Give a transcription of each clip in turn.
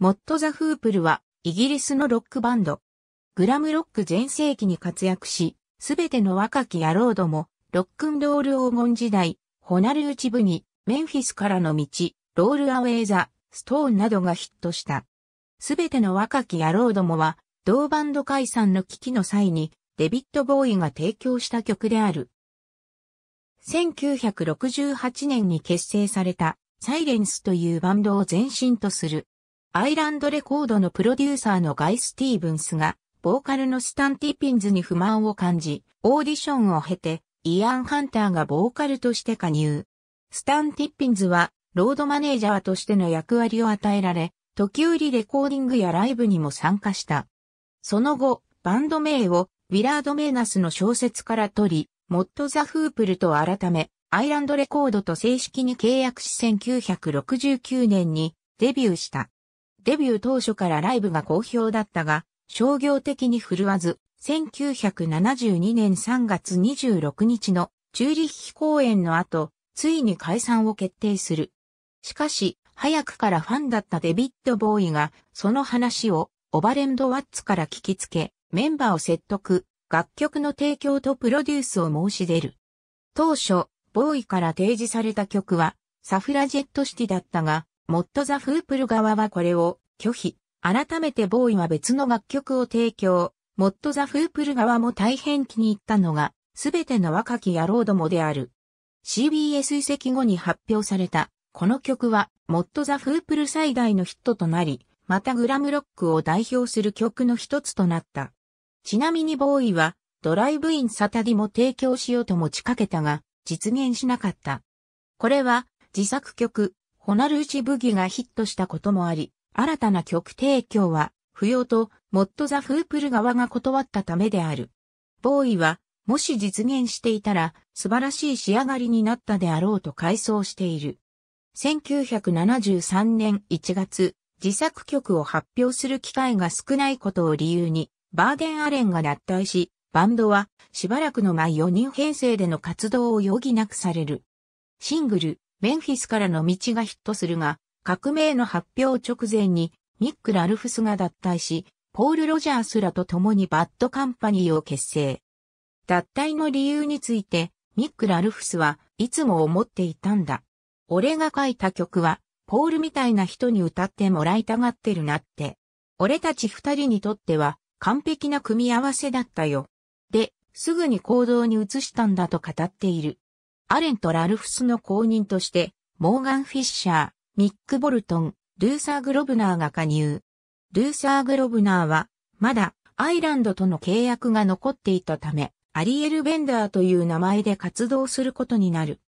モット・ザ・フープルは、イギリスのロックバンド。グラムロック全盛期に活躍し、すべての若き野郎ども、ロックンロール黄金時代、ホナルーチブギ、メンフィスからの道、ロールアウェイザ、ストーンなどがヒットした。すべての若き野郎どもは、同バンド解散の危機の際に、デビット・ボーイが提供した曲である。1968年に結成された、サイレンスというバンドを前身とする。アイランドレコードのプロデューサーのガイ・スティーブンスが、ボーカルのスタン・ティピンズに不満を感じ、オーディションを経て、イアン・ハンターがボーカルとして加入。スタン・ティピンズは、ロードマネージャーとしての役割を与えられ、時折レコーディングやライブにも参加した。その後、バンド名を、ウィラード・メーナスの小説から取り、モッド・ザ・フープルと改め、アイランドレコードと正式に契約し1969年にデビューした。デビュー当初からライブが好評だったが、商業的に振るわず、1972年3月26日のチューリッヒ公演の後、ついに解散を決定する。しかし、早くからファンだったデビッド・ボーイが、その話をオバレンド・ワッツから聞きつけ、メンバーを説得、楽曲の提供とプロデュースを申し出る。当初、ボーイから提示された曲は、サフラジェットシティだったが、モッドザ・フープル側はこれを拒否。改めてボーイは別の楽曲を提供。モッドザ・フープル側も大変気に入ったのが、すべての若き野郎どもである。CBS 移籍後に発表された、この曲は、モッドザ・フープル最大のヒットとなり、またグラムロックを代表する曲の一つとなった。ちなみにボーイは、ドライブインサタディも提供しようと持ちかけたが、実現しなかった。これは、自作曲、ホナルーチブギがヒットしたこともあり、新たな曲提供は不要とモッド・ザ・フープル側が断ったためである。ボーイは、もし実現していたら素晴らしい仕上がりになったであろうと回想している。1973年1月、自作曲を発表する機会が少ないことを理由に、バーデン・アレンが脱退し、バンドはしばらくの前4人編成での活動を余儀なくされる。シングル、メンフィスからの道がヒットするが、革命の発表直前にニック・ラルフスが脱退し、ポール・ロジャースらと共にバッドカンパニーを結成。脱退の理由について、ニック・ラルフスはいつも思っていたんだ。俺が書いた曲は、ポールみたいな人に歌ってもらいたがってるなって。俺たち二人にとっては完璧な組み合わせだったよ。で、すぐに行動に移したんだと語っている。アレンとラルフスの後任として、モーガン・フィッシャー、ミック・ボルトン、ルーサー・グロブナーが加入。ルーサー・グロブナーは、まだ、アイランドとの契約が残っていたため、アリエル・ベンダーという名前で活動することになる。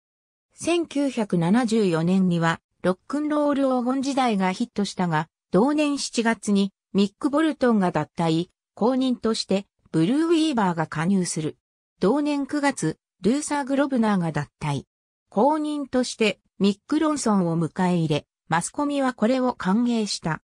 1974年には、ロックンロール黄金時代がヒットしたが、同年7月に、ミック・ボルトンが脱退、後任として、ブルー・ウィーバーが加入する。同年9月、ルーサー・グロブナーが脱退。公認としてミック・ロンソンを迎え入れ、マスコミはこれを歓迎した。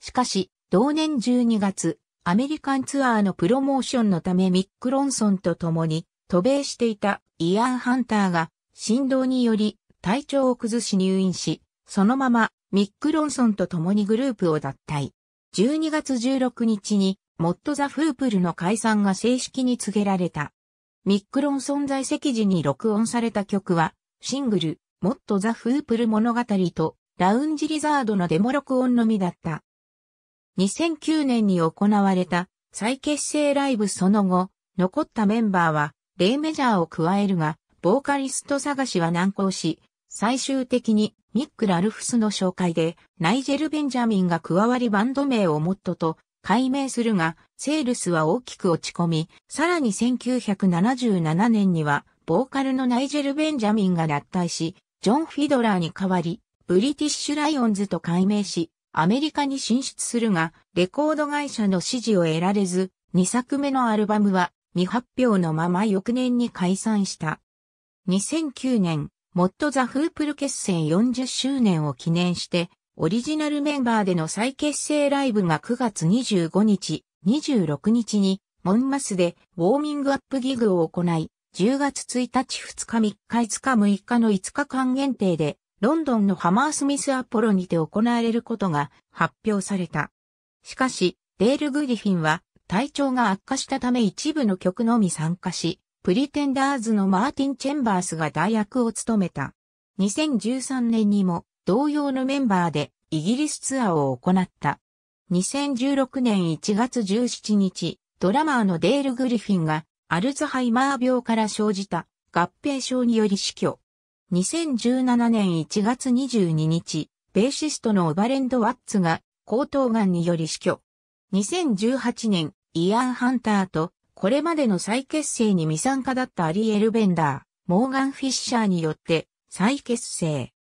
しかし、同年12月、アメリカンツアーのプロモーションのためミック・ロンソンと共に渡米していたイアン・ハンターが振動により体調を崩し入院し、そのままミック・ロンソンと共にグループを脱退。12月16日にモッド・ザ・フープルの解散が正式に告げられた。ミックロン存在席時に録音された曲は、シングル、もっとザ・フープル物語と、ラウンジリザードのデモ録音のみだった。2009年に行われた再結成ライブその後、残ったメンバーは、レイメジャーを加えるが、ボーカリスト探しは難航し、最終的にミック・ラルフスの紹介で、ナイジェル・ベンジャミンが加わりバンド名をモットと改名するが、セールスは大きく落ち込み、さらに1977年には、ボーカルのナイジェル・ベンジャミンが脱退し、ジョン・フィドラーに代わり、ブリティッシュ・ライオンズと改名し、アメリカに進出するが、レコード会社の支持を得られず、2作目のアルバムは未発表のまま翌年に解散した。2009年、モッド・ザ・フープル結成40周年を記念して、オリジナルメンバーでの再結成ライブが9月25日、26日に、モンマスでウォーミングアップギグを行い、10月1日2日3日5日6日の5日間限定で、ロンドンのハマースミスアポロにて行われることが発表された。しかし、デール・グリフィンは体調が悪化したため一部の曲のみ参加し、プリテンダーズのマーティン・チェンバースが代役を務めた。2013年にも同様のメンバーでイギリスツアーを行った。2016年1月17日、ドラマーのデール・グリフィンがアルツハイマー病から生じた合併症により死去。2017年1月22日、ベーシストのオバレンド・ワッツが喉頭癌により死去。2018年、イアン・ハンターとこれまでの再結成に未参加だったアリエル・ベンダー、モーガン・フィッシャーによって再結成。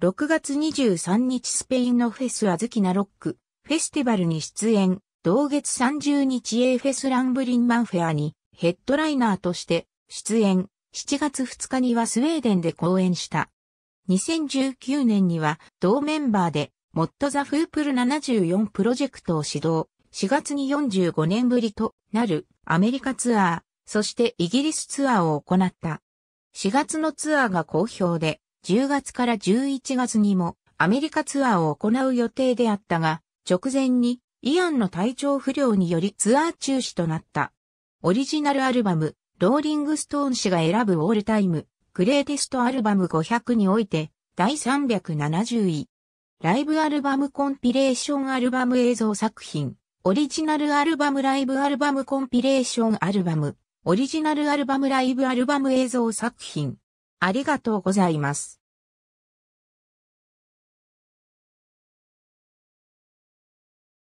6月23日スペインのフェスアズキナロック、フェスティバルに出演、同月30日 A フェスランブリンマンフェアにヘッドライナーとして出演、7月2日にはスウェーデンで公演した。2019年には同メンバーでモッドザフープル74プロジェクトを始動、4月に45年ぶりとなるアメリカツアー、そしてイギリスツアーを行った。4月のツアーが好評で、10月から11月にもアメリカツアーを行う予定であったが、直前にイアンの体調不良によりツアー中止となった。オリジナルアルバム、ローリングストーン氏が選ぶオールタイム、グレーテストアルバム500において、第370位。ライブアルバムコンピレーションアルバム映像作品、オリジナルアルバムライブアルバムコンピレーションアルバム、オリジナルアルバムライブアルバム映像作品、ありがとうございます。